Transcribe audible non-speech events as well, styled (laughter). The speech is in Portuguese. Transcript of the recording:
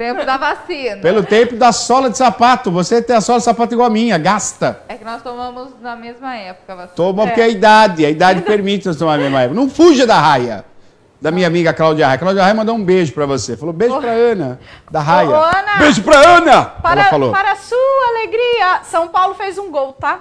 Tempo da vacina. Pelo tempo da sola de sapato. Você tem a sola de sapato igual a minha, gasta. É que nós tomamos na mesma época. Vacina. Toma é. é. a idade, a idade (laughs) permite nós tomar na mesma época. Não fuja da raia. Da minha amiga Cláudia Raia. Cláudia Raia mandou um beijo pra você. Falou, beijo pra Ana, da Raia. Ô, Ana, beijo pra Ana! Para, Ela falou. para a sua alegria, São Paulo fez um gol, tá?